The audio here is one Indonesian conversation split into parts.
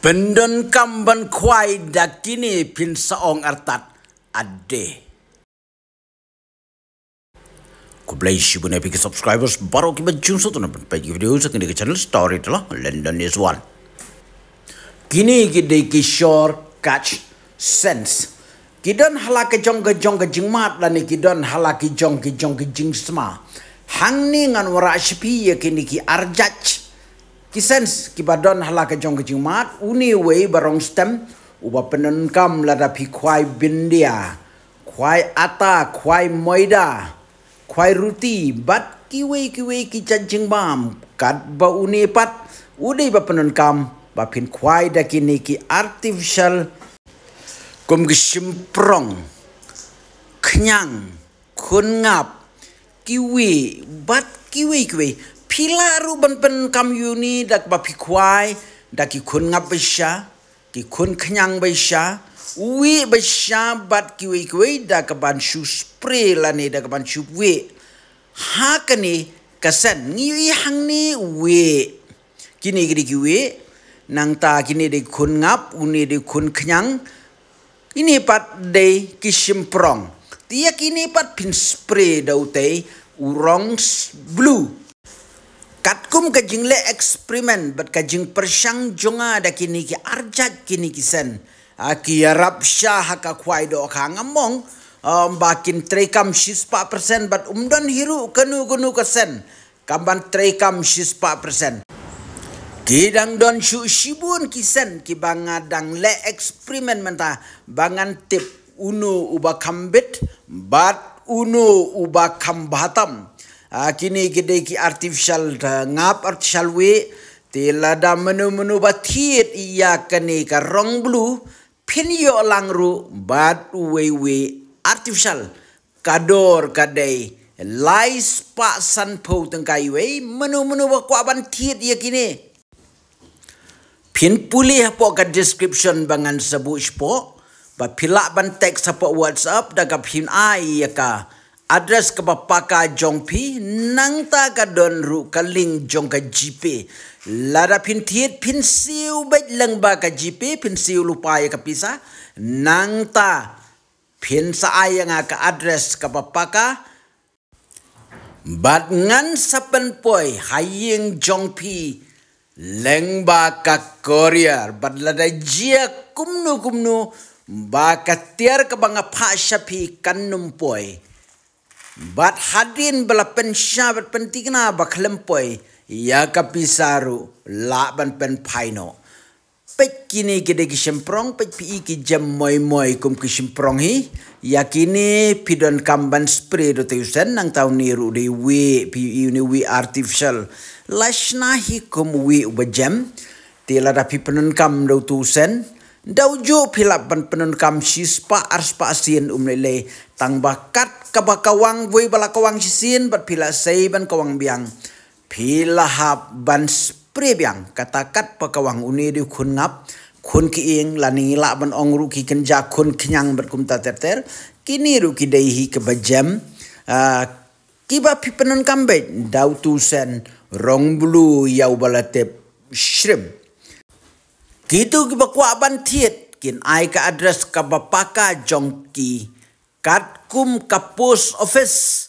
Pendon kamban kwai dakini bin seong artat ade. Ku bless you bune subscribers baru kita jumpa tu nampen pagi video sekian ke channel story telah London is one. Kini kita ki short catch sense. Kidan halaki jong ke jong ke jingmat dan kidan halaki jong ke jong ke jing sema. Hang ni ngan wara aspi ya kini ki arjach kisens kibadon hala ka jong mat uni wei barong stem uba penen kam lada pi kwai bindia kwai ata kwai moida kwai ruti bat kiwe kiwe ki chancing bam kat ba uni pat udi ba penen kam ba pin kwai da kini ki artificial kum gishimprong kenyang kun ngap kiwi bat kiwi kiwi pila ruban pen kam yuni dak bapi kwai dak ikun ngap besha ki kun kenyang besha wi besha bat ki wi kwi dak ban shu spray la ne dak ban shu wi ha kasan ngi wi hang ni wi kini gri ki wi nang ta kini de kun ngap uni de kun kenyang ini pat de kisimprong tiak ya ini pat pin spray daute urong blue Katkum kajing le eksperimen bat kajing persyang jonga da kini ki arjat kini kisen. Aki Arab syah haka kwai do ka ngamong. Um, bakin trekam shispa persen bat umdon hiru kenu gunu kesen. Kamban trekam shispa persen. Kidang don syu shibun kisen ki bangadang le eksperimen mentah bangan tip uno uba kambit bat uno uba kambatam. Ah, kini gede ki artificial ngap artificial we ti lada menu menu batiet iya kene ka rong blu pin yo langru bat we we artificial kador kadai lai pa san po tengkai we menu menu ba kwa ban tiet iya kini pin pulih po ka description bangan sebut po ba pilak ban teks po WhatsApp dagap pin ai iya ka Adres ke bapaka jongpi nang ta ka don ru ka ling jong ka Lada pin tiet pin siu bet leng ba ka pin siu lupa ya ka pisa. Nang ta pin sa ayang ka adres ke Bat ngan sapen poi hayeng jongpi leng ba ka korea. Bat lada jia kumnu kumnu ba ka tiar ka banga pa syapi kan bat hadin bela pensha bat pentingna bakhlempoi ya kapisaru la ban pen Pek pekini kide ki semprong pek pi ki jam moi moi kum ki semprong hi yakini pidon kamban spray do teusen nang tau niru ru de we pi uni we artificial lashna hi kum we ubajam tela da pi penun kam do tusen Dau jo pilap ban penun kam sispa arspa asien umlele tang bakat kabakawang bui balakawang sisin bat pila sei ban kawang biang. Pila hap ban spre biang katakat pakawang uni di kun ngap kun ki ing lani ngila ban ong ruki kenja kun kenyang berkumta terter kini ruki dehi kebajam uh, ah, kiba pi penun kambe dau tusen rong bulu yau balatep shrimp Kitu ki bakwa ban kin ai ka address ka bapaka jongki kat kum ka post office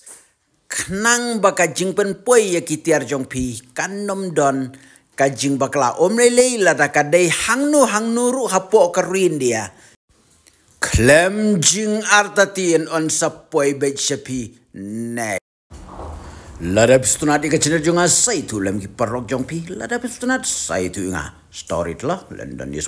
Kenang baka jingpen poi ya kitiar jongpi kannom don kajing bakla omre lata la ka dei hangnu hangnu ru hapo ka dia klem jing artatin on sapoi bet shapi ne Lada stunat ika cender junga saitu lam ki jompi. Lada ladap saya saitu inga story telah London Yeswa.